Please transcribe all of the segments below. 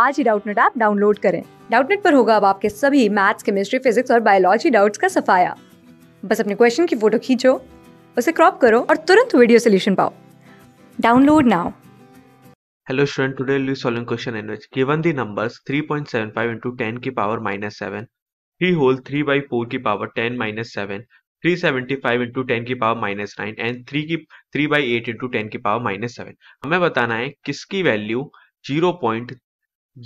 आज ही Doubtnut app download करें डाउटनेट पर होगा अब आपके सभी मैथ्स केमिस्ट्री फिजिक्स और बायोलॉजी डाउट्स का सफाया बस अपने क्वेश्चन की फोटो खींचो उसे क्रॉप करो और तुरंत वीडियो सोल्यूशन पाओ download now hello student today will be solving question in which given the numbers 3.75 into 10 की पावर minus 7, 3 होल 3 बाय 4 की पावर 10 minus 7, 375 इनटू 10 की पावर माइनस नाइन एंड 3 की 3 बाय 8 इनटू 10 की power minus seven हमें बताना है किसकी value zero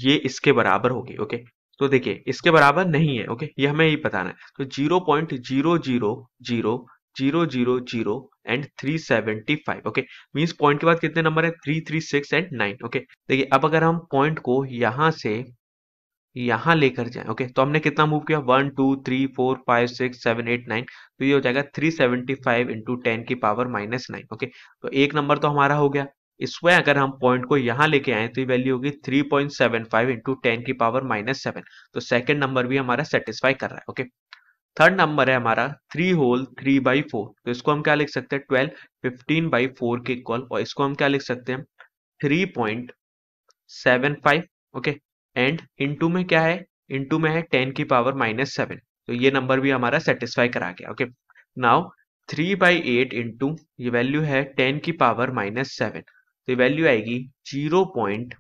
ये इसके बराबर होगी ओके तो देखिए इसके बराबर नहीं है ओके ये हमें ही बताना है तो zero point zero zero zero zero zero zero and three seventy five okay means point के बाद कितने नंबर है three three six and nine okay देखिए अब अगर हम पॉइंट को यहां से यहां लेकर जाए ओके तो हमने कितना मूव किया one two three four five six seven eight nine तो ये हो जाएगा three seventy five into ten की पावर माइनस नाइन ओके तो एक नंबर तो हमारा हो गया इसमें अगर हम पॉइंट को यहाँ लेके आए तो ये वैल्यू होगी 3.75 point seven five into ten की पावर माइनस सेवन तो सेकेंड नंबर भी हमारा सेटिस्फाई कर रहा है ओके थर्ड नंबर है हमारा three whole three by four तो इसको हम क्या लिख सकते हैं ट्वेल्व फिफ्टीन बाई फोर के इक्वल और इसको हम क्या लिख सकते हैं three point seven five okay and into में क्या है इंटू में है टेन की पावर माइनस सेवन तो ये नंबर भी हमारा सेटिस्फाई करा गया okay now three by eight into ये वैल्यू है टेन की पावर माइनस सेवन तो ये वैल्यू आएगी zero point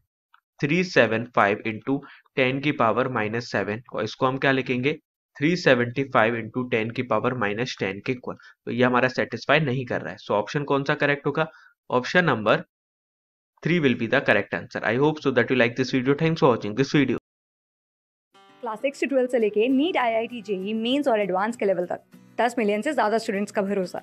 three seven five into ten की पावर माइनस सेवन और इसको हम क्या लिखेंगे three seventy five into ten की पावर माइनस टेन के इक्वल तो ये हमारा सेटिस्फाई नहीं कर रहा है सो so, ऑप्शन कौन सा करेक्ट होगा option number three will be the correct answer I hope so that you like this video thanks for watching this video class six से से लेके NEET I I T JEE mains और advance के level तक दस million से ज्यादा students का भरोसा